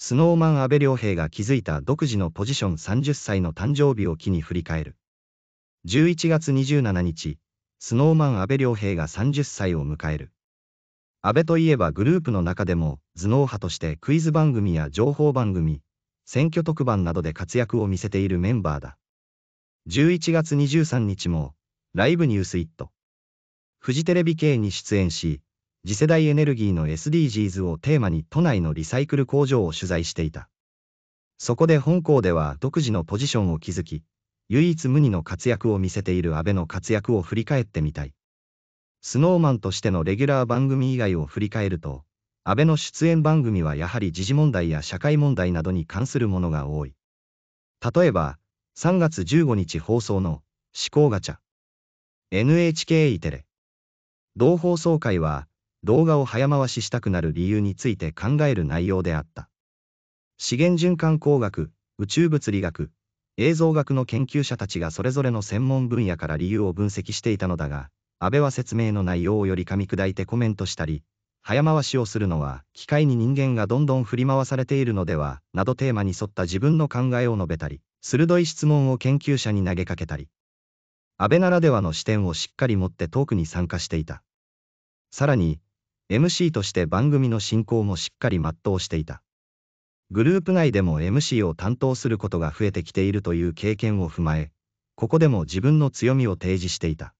スノーマン安倍良平が築いた独自のポジション30歳の誕生日を機に振り返る。11月27日、スノーマン安倍良平が30歳を迎える。安倍といえばグループの中でも頭脳派としてクイズ番組や情報番組、選挙特番などで活躍を見せているメンバーだ。11月23日も、ライブニュースイット。フジテレビ系に出演し、次世代エネルギーの SDGs をテーマに都内のリサイクル工場を取材していた。そこで本校では独自のポジションを築き、唯一無二の活躍を見せている安倍の活躍を振り返ってみたい。スノーマンとしてのレギュラー番組以外を振り返ると、安倍の出演番組はやはり時事問題や社会問題などに関するものが多い。例えば、3月15日放送の思考ガチャ。NHK イテレ。同放送会は、動画を早回ししたくなる理由について考える内容であった。資源循環工学、宇宙物理学、映像学の研究者たちがそれぞれの専門分野から理由を分析していたのだが、安倍は説明の内容をより噛み砕いてコメントしたり、早回しをするのは機械に人間がどんどん振り回されているのではなどテーマに沿った自分の考えを述べたり鋭い質問を研究者に投げかけたり安倍ならではの視点をしっかり持ってトークに参加していたさらに MC として番組の進行もしっかり全うしていた。グループ内でも MC を担当することが増えてきているという経験を踏まえ、ここでも自分の強みを提示していた。